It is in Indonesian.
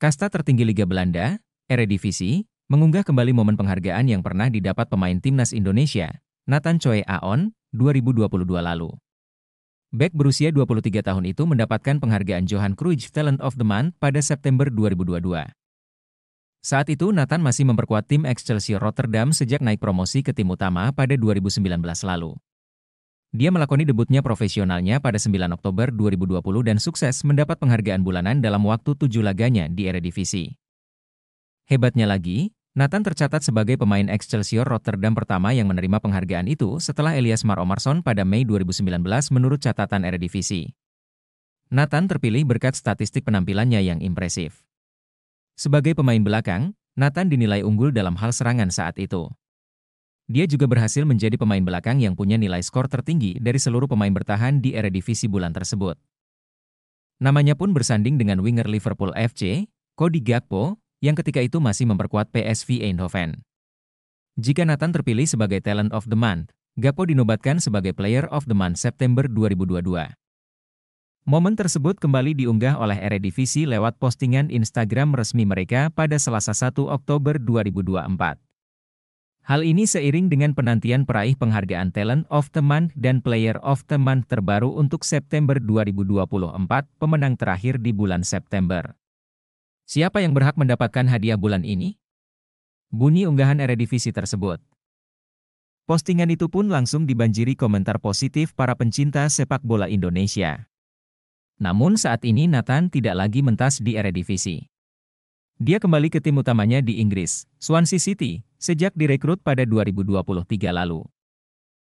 Kasta tertinggi Liga Belanda, Eredivisie, mengunggah kembali momen penghargaan yang pernah didapat pemain timnas Indonesia, Nathan Choi Aon, 2022 lalu. Beck berusia 23 tahun itu mendapatkan penghargaan Johan Cruyff Talent of the Month pada September 2022. Saat itu Nathan masih memperkuat tim Excelsior Rotterdam sejak naik promosi ke tim utama pada 2019 lalu. Dia melakoni debutnya profesionalnya pada 9 Oktober 2020 dan sukses mendapat penghargaan bulanan dalam waktu tujuh laganya di Eredivisie. Hebatnya lagi, Nathan tercatat sebagai pemain Excelsior Rotterdam pertama yang menerima penghargaan itu setelah Elias Mar pada Mei 2019 menurut catatan Eredivisie. Nathan terpilih berkat statistik penampilannya yang impresif. Sebagai pemain belakang, Nathan dinilai unggul dalam hal serangan saat itu. Dia juga berhasil menjadi pemain belakang yang punya nilai skor tertinggi dari seluruh pemain bertahan di Eredivisie bulan tersebut. Namanya pun bersanding dengan winger Liverpool FC, Cody Gakpo, yang ketika itu masih memperkuat PSV Eindhoven. Jika Nathan terpilih sebagai Talent of the Month, Gakpo dinobatkan sebagai Player of the Month September 2022. Momen tersebut kembali diunggah oleh Eredivisie lewat postingan Instagram resmi mereka pada Selasa 1 Oktober 2024. Hal ini seiring dengan penantian peraih penghargaan Talent of the Month dan Player of the Month terbaru untuk September 2024, pemenang terakhir di bulan September. Siapa yang berhak mendapatkan hadiah bulan ini? Bunyi unggahan Eredivisie tersebut. Postingan itu pun langsung dibanjiri komentar positif para pencinta sepak bola Indonesia. Namun saat ini Nathan tidak lagi mentas di Eredivisie. Dia kembali ke tim utamanya di Inggris, Swansea City, sejak direkrut pada 2023 lalu.